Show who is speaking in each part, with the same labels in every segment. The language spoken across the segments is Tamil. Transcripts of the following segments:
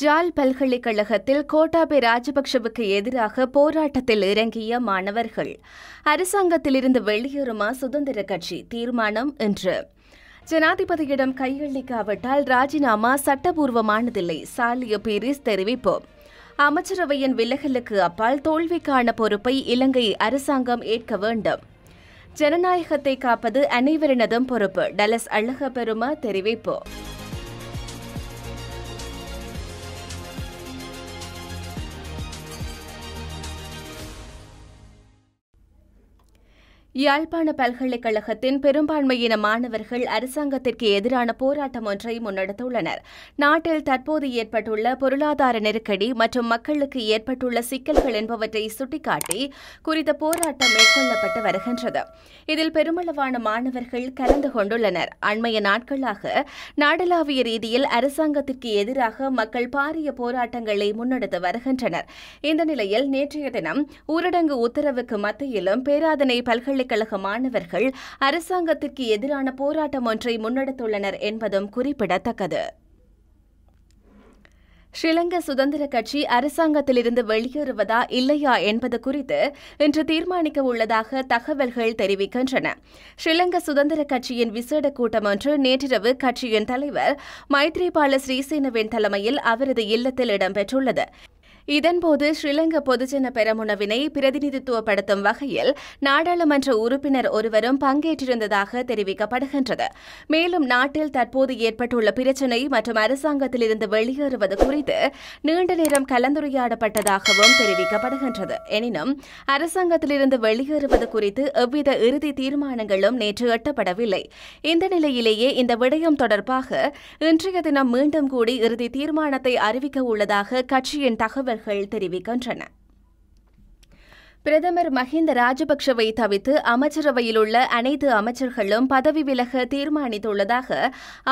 Speaker 1: ஜால் பல்கலைக்கழகத்தில் கோட்டாபே ராஜபக்ஷவுக்கு எதிராக போராட்டத்தில் இறங்கிய மாணவர்கள் அரசாங்கத்திலிருந்து வெளியேறுமா சுதந்திர கட்சி தீர்மானம் என்று ஜனாதிபதியிடம் கையளிக்காவிட்டால் ராஜினாமா சட்டபூர்வமானதில்லை சாலிய பீரிஸ் தெரிவிப்பு அமைச்சரவையின் விலகலுக்கு அப்பால் தோல்விக்கான பொறுப்பை இலங்கை அரசாங்கம் ஏற்க வேண்டும் ஜனநாயகத்தை காப்பது அனைவரினதும் பொறுப்பு டலஸ் அழகபெருமா தெரிவிப்பு யாழ்ப்பாண பல்கலைக்கழகத்தின் பெரும்பான்மையின மாணவர்கள் அரசாங்கத்திற்கு எதிரான போராட்டம் ஒன்றை முன்னெடுத்துள்ளனர் நாட்டில் தற்போது ஏற்பட்டுள்ள பொருளாதார நெருக்கடி மற்றும் மக்களுக்கு ஏற்பட்டுள்ள சிக்கல்கள் என்பவற்றை சுட்டிக்காட்டி குறித்த போராட்டம் மேற்கொள்ளப்பட்டு வருகின்றது இதில் பெருமளவான மாணவர்கள் கலந்து கொண்டுள்ளனர் அண்மைய நாட்களாக நாடளாவிய ரீதியில் அரசாங்கத்திற்கு எதிராக மக்கள் பாரிய போராட்டங்களை முன்னெடுத்து வருகின்றனர் இந்த நிலையில் நேற்றைய தினம் ஊரடங்கு உத்தரவுக்கு மத்தியிலும் பேராதனை பல்கலை பல்கலைக்கழக மாணவர்கள் அரசாங்கத்திற்கு எதிரான போராட்டம் ஒன்றை முன்னெடுத்துள்ளனர் என்பதும் குறிப்பிடத்தக்கது ஸ்ரீலங்கா சுதந்திர கட்சி அரசாங்கத்திலிருந்து வெளியேறுவதா இல்லையா என்பது குறித்து இன்று தீர்மானிக்க உள்ளதாக தகவல்கள் தெரிவிக்கின்றன ஸ்ரீலங்கா சுதந்திர கட்சியின் விசேட கூட்டம் ஒன்று நேற்றிரவு கட்சியின் தலைவர் மைத்ரிபால ஸ்ரீசேனவின் தலைமையில் அவரது இல்லத்தில் இடம்பெற்றுள்ளது இதன்போது ஸ்ரீலங்கா பொதுஜன பெரமுனவினை பிரதிநிதித்துவப்படுத்தும் வகையில் நாடாளுமன்ற உறுப்பினர் ஒருவரும் பங்கேற்றிருந்ததாக தெரிவிக்கப்படுகின்றது மேலும் நாட்டில் தற்போது ஏற்பட்டுள்ள பிரச்சினை மற்றும் அரசாங்கத்திலிருந்து வெளியேறுவது குறித்து நீண்ட நேரம் கலந்துரையாடப்பட்டதாகவும் தெரிவிக்கப்படுகின்றது எனினும் அரசாங்கத்திலிருந்து வெளியேறுவது குறித்து எவ்வித இறுதி தீர்மானங்களும் நேற்று எட்டப்படவில்லை இந்த நிலையிலேயே இந்த விடயம் தொடர்பாக இன்றைய தினம் மீண்டும் கூடி இறுதி தீர்மானத்தை அறிவிக்க உள்ளதாக கட்சியின் தகவல் வட்டாரங்கள் தெரிவிக்கின்றன பிரதமர் மஹிந்த ராஜபக்ஷவை தவித்து அமைச்சரவையில் உள்ள அனைத்து அமைச்சர்களும் பதவி விலக தீர்மானித்துள்ளதாக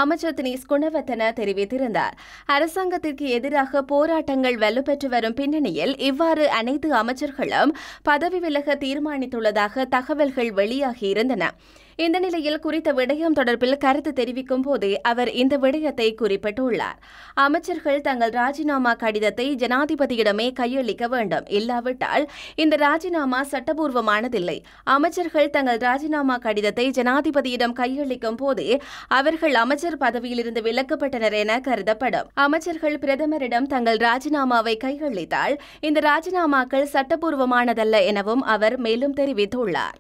Speaker 1: அமைச்சர் தினேஷ் குணவர்த்தன தெரிவித்திருந்தார் அரசாங்கத்திற்கு எதிராக போராட்டங்கள் வலுப்பெற்று வரும் பின்னணியில் இவ்வாறு அனைத்து அமைச்சர்களும் பதவி விலக தீர்மானித்துள்ளதாக தகவல்கள் வெளியாகியிருந்தன இந்த நிலையில் குறித்த விடயம் தொடர்பில் கருத்து தெரிவிக்கும் போதே அவர் இந்த விடயத்தை குறிப்பிட்டுள்ளார் அமைச்சர்கள் தங்கள் ராஜினாமா கடிதத்தை ஜனாதிபதியிடமே கையளிக்க வேண்டும் இல்லாவிட்டால் இந்த ராஜினாமா சட்டபூர்வமானதில்லை அமைச்சர்கள் தங்கள் ராஜினாமா கடிதத்தை ஜனாதிபதியிடம் கையளிக்கும் போதே அவர்கள் அமைச்சர் பதவியிலிருந்து விலக்கப்பட்டனர் என கருதப்படும் அமைச்சர்கள் பிரதமரிடம் தங்கள் ராஜினாமாவை கையளித்தால் இந்த ராஜினாமாக்கள் சட்டபூர்வமானதல்ல எனவும் அவர் மேலும் தெரிவித்துள்ளார்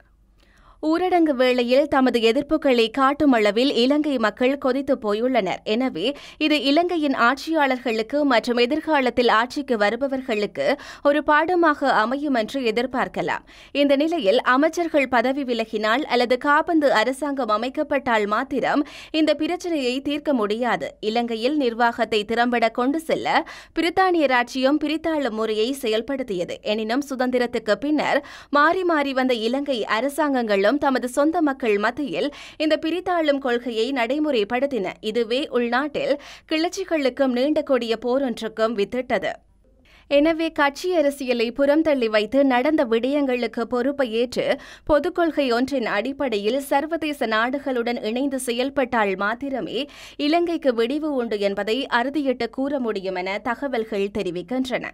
Speaker 1: ஊரடங்கு வேளையில் தமது எதிர்ப்புகளை காட்டும் அளவில் இலங்கை மக்கள் கொதித்து போயுள்ளனர் எனவே இது இலங்கையின் ஆட்சியாளர்களுக்கு மற்றும் எதிர்காலத்தில் ஆட்சிக்கு வருபவர்களுக்கு ஒரு பாடமாக அமையும் என்று எதிர்பார்க்கலாம் இந்த நிலையில் அமைச்சர்கள் பதவி விலகினால் அல்லது காபந்து அரசாங்கம் அமைக்கப்பட்டால் மாத்திரம் இந்த பிரச்சனையை தீர்க்க முடியாது இலங்கையில் நிர்வாகத்தை திறம்பட கொண்டு செல்ல பிரித்தானிய ராஜ்யம் பிரித்தாளும் முறையை செயல்படுத்தியது எனினும் சுதந்திரத்துக்கு பின்னர் மாறி மாறி வந்த இலங்கை அரசாங்கங்களும் மூலம் தமது சொந்த மக்கள் மத்தியில் இந்த பிரித்தாளும் கொள்கையை நடைமுறைப்படுத்தின இதுவே உள்நாட்டில் கிளர்ச்சிகளுக்கும் நீண்ட கொடிய போர் ஒன்றுக்கும் வித்திட்டது எனவே கட்சி அரசியலை புறந்தள்ளி வைத்து நடந்த விடயங்களுக்கு பொறுப்பை ஏற்று பொதுக் கொள்கை ஒன்றின் அடிப்படையில் சர்வதேச நாடுகளுடன் இணைந்து செயல்பட்டால் மாத்திரமே இலங்கைக்கு விடிவு உண்டு என்பதை அறுதியிட்டு கூற முடியும் என தகவல்கள் தெரிவிக்கின்றன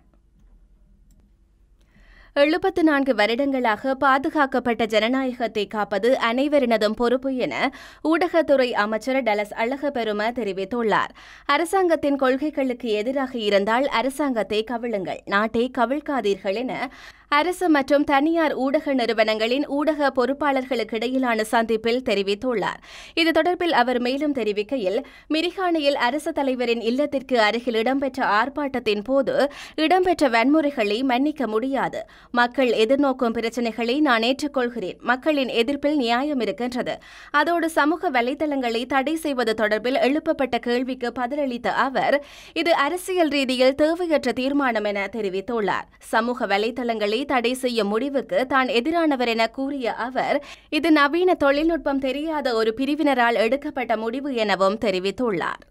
Speaker 1: எழுபத்து நான்கு வருடங்களாக பாதுகாக்கப்பட்ட ஜனநாயகத்தை காப்பது அனைவரினதும் பொறுப்பு என ஊடகத்துறை அமைச்சர் டலஸ் அழகபெரும தெரிவித்துள்ளார் அரசாங்கத்தின் கொள்கைகளுக்கு எதிராக இருந்தால் அரசாங்கத்தை கவிழுங்கள் நாட்டை கவிழ்க்காதீர்கள் என அரசு மற்றும் தனியார் ஊடக நிறுவனங்களின் ஊடக பொறுப்பாளர்களுக்கிடையிலான சந்திப்பில் தெரிவித்துள்ளார் இது தொடர்பில் அவர் மேலும் தெரிவிக்கையில் மிரிகானையில் அரசு தலைவரின் இல்லத்திற்கு அருகில் இடம்பெற்ற ஆர்ப்பாட்டத்தின் போது இடம்பெற்ற வன்முறைகளை மன்னிக்க முடியாது மக்கள் எதிர்நோக்கும் பிரச்சினைகளை நான் ஏற்றுக்கொள்கிறேன் மக்களின் எதிர்ப்பில் நியாயம் இருக்கின்றது அதோடு சமூக வலைதளங்களை தடை செய்வது தொடர்பில் எழுப்பப்பட்ட கேள்விக்கு பதிலளித்த அவர் இது அரசியல் ரீதியில் தேவையற்ற தீர்மானம் என தெரிவித்துள்ளார் சமூக வலைதளங்களை தடை செய்ய முடிவுக்கு தான் எதிரானவர் என கூறிய அவர் இது நவீன தொழில்நுட்பம் தெரியாத ஒரு பிரிவினரால் எடுக்கப்பட்ட முடிவு எனவும் தெரிவித்துள்ளார்